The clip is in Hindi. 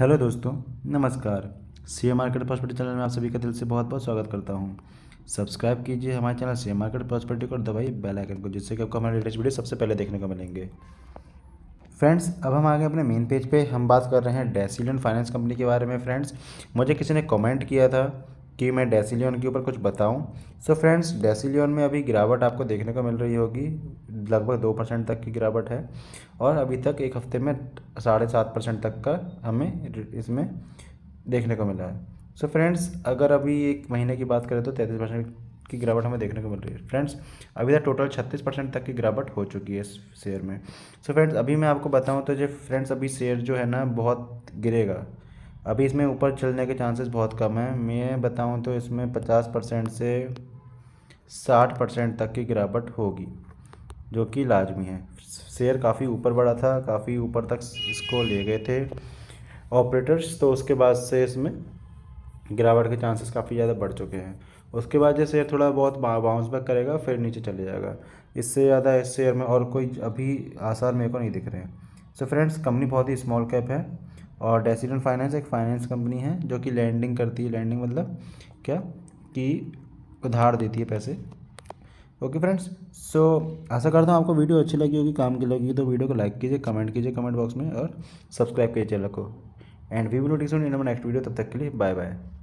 हेलो दोस्तों नमस्कार शेयर मार्केट प्रॉस्पर्टी चैनल में आप सभी का दिल से बहुत बहुत स्वागत करता हूं सब्सक्राइब कीजिए हमारे चैनल शेयर मार्केट प्रॉस्पर्टी को और दबाइए बेल आइकन को जिससे कि आपको हमारे लेटेस्ट वीडियो सबसे पहले देखने को मिलेंगे फ्रेंड्स अब हम आगे अपने मेन पेज पे हम बात कर रहे हैं डेसिलियन फाइनेंस कंपनी के बारे में फ्रेंड्स मुझे किसी ने कॉमेंट किया था कि मैं डेसिलियन के ऊपर कुछ बताऊँ सो फ्रेंड्स डेसिलियन में अभी गिरावट आपको देखने को मिल रही होगी लगभग दो परसेंट तक की गिरावट है और अभी तक एक हफ्ते में साढ़े सात परसेंट तक का हमें इसमें देखने को मिला है सो so फ्रेंड्स अगर अभी एक महीने की बात करें तो तैंतीस परसेंट की गिरावट हमें देखने को मिल रही है फ्रेंड्स अभी तक टोटल छत्तीस परसेंट तक की गिरावट हो चुकी है इस शेयर में सो so फ्रेंड्स अभी मैं आपको बताऊँ तो जो फ्रेंड्स अभी शेयर जो है ना बहुत गिरेगा अभी इसमें ऊपर चलने के चांसेस बहुत कम हैं मैं बताऊँ तो इसमें पचास परसेंट से साठ परसेंट तक की गिरावट होगी जो कि लाजमी है शेयर काफ़ी ऊपर बढ़ा था काफ़ी ऊपर तक इसको ले गए थे ऑपरेटर्स तो उसके बाद से इसमें गिरावट के चांसेस काफ़ी ज़्यादा बढ़ चुके हैं उसके बाद ये शेयर थोड़ा बहुत बाउंस बैक करेगा फिर नीचे चले जाएगा इससे ज़्यादा इस शेयर में और कोई अभी आसार मेरे को नहीं दिख रहे हैं सो फ्रेंड्स कंपनी बहुत ही स्मॉल कैप है और डेसीडेंट फाइनेंस एक फाइनेंस कंपनी है जो कि लैंडिंग करती है लैंडिंग मतलब क्या कि उधार देती है पैसे ओके फ्रेंड्स सो आशा करता हूँ आपको वीडियो अच्छी लगी होगी काम की लगी तो वीडियो को लाइक कीजिए कमेंट कीजिए कमेंट बॉक्स में और सब्सक्राइब कीजिए चैनल को and we will notice next video तब तक के लिए बाय बाय